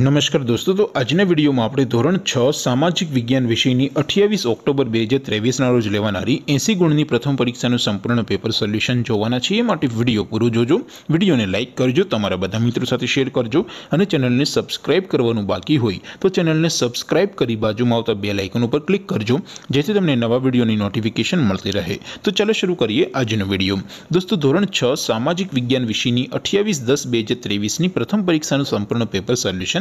નમસ્કાર દોસ્તો તો આજ ને વિડિયો માં આપડે ધોરણ 6 સામાજિક વિજ્ઞાન વિષય ની 28 ઓક્ટોબર 2023 ના રોજ લેવાણારી 80 ગુણ ની પ્રથમ પરીક્ષા નું સંપૂર્ણ પેપર સોલ્યુશન જોવાના છે માટે વિડિયો પૂરો જોજો વિડિયોને લાઈક કરજો તમારા બધા મિત્રો સાથે શેર કરજો અને ચેનલ ને સબ્સ્ક્રાઇબ કરવાનું બાલકી હોય તો ચેનલ ને સબ્સ્ક્રાઇબ કરી बाजू માં આવતા બેલ આઇકન ઉપર ક્લિક કરજો જેથી તમને નવા વિડિયો ની નોટિફિકેશન મળતી રહે તો ચલો શરૂ કરીએ આજ નો વિડિયો દોસ્તો ધોરણ 6 સામાજિક વિજ્ઞાન વિષય ની 28 10 2023 ની પ્રથમ પરીક્ષા નું સંપૂર્ણ પેપર સોલ્યુશન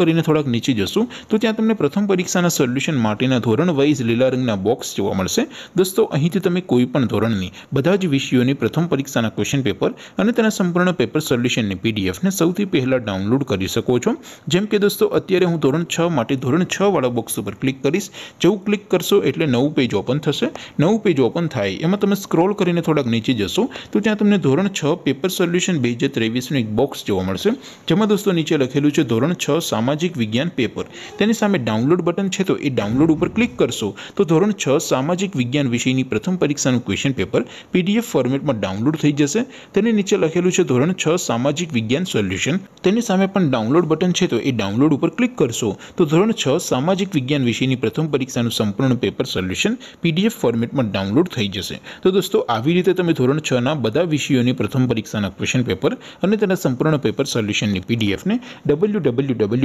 કરીને થોડક નીચે જ જસુ તો ત્યાં તમને પ્રથમ પરીક્ષાના સોલ્યુશન માટેના ધોરણ વાઇઝ લિસ્ટિંગના બોક્સ જોવા મળશે દોસ્તો અહીંથી તમે કોઈ પણ ધોરણની બધા જ વિષયોની પ્રથમ પરીક્ષાના ક્વેશ્ચન પેપર અને તેના સંપૂર્ણ પેપર સોલ્યુશનની પીડીએફ ને સૌથી પહેલા ડાઉનલોડ કરી શકો છો જેમ કે દોસ્તો અત્યારે હું ધોરણ 6 માટે ધોરણ 6 વાળો બોક્સ ઉપર ક્લિક કરીશ જેઉ ક્લિક કરશો એટલે નવું પેજ ઓપન થશે નવું પેજ ઓપન થાય એમાં તમે સ્ક્રોલ કરીને થોડક નીચે જ જશો તો ત્યાં તમને ધોરણ 6 પેપર સોલ્યુશન 2023 અને 1 બોક્સ જોવા મળશે જેમ કે દોસ્તો નીચે લખેલું છે ધોરણ 6 સામાજિક વિજ્ઞાન પેપર તેની સામે ડાઉનલોડ બટન છે તો એ ડાઉનલોડ ઉપર ક્લિક કરશો તો ધોરણ છ સામાજિક વિજ્ઞાન વિષયની પ્રથમ પરીક્ષાનું ક્વેશ્ચન પેપર પીડીએફ ફોર્મેટમાં ડાઉનલોડ થઈ જશે તેની નીચે લખેલું છે ધોરણ છ સામાજિક વિજ્ઞાન સોલ્યુશન તેની સામે પણ ડાઉનલોડ બટન છે તો એ ડાઉનલોડ ઉપર ક્લિક કરશો તો ધોરણ છ સામાજિક વિજ્ઞાન વિષયની પ્રથમ પરીક્ષાનું સંપૂર્ણ પેપર સોલ્યુશન પીડીએફ ફોર્મેટમાં ડાઉનલોડ થઈ જશે તો દોસ્તો આવી રીતે તમે ધોરણ છના બધા વિષયોની પ્રથમ પરીક્ષાના ક્વેશ્ચન પેપર અને તેના સંપૂર્ણ પેપર સોલ્યુશનની પીડીએફને ડબલ્યુ ડબલ્યુ ડબલ્યુ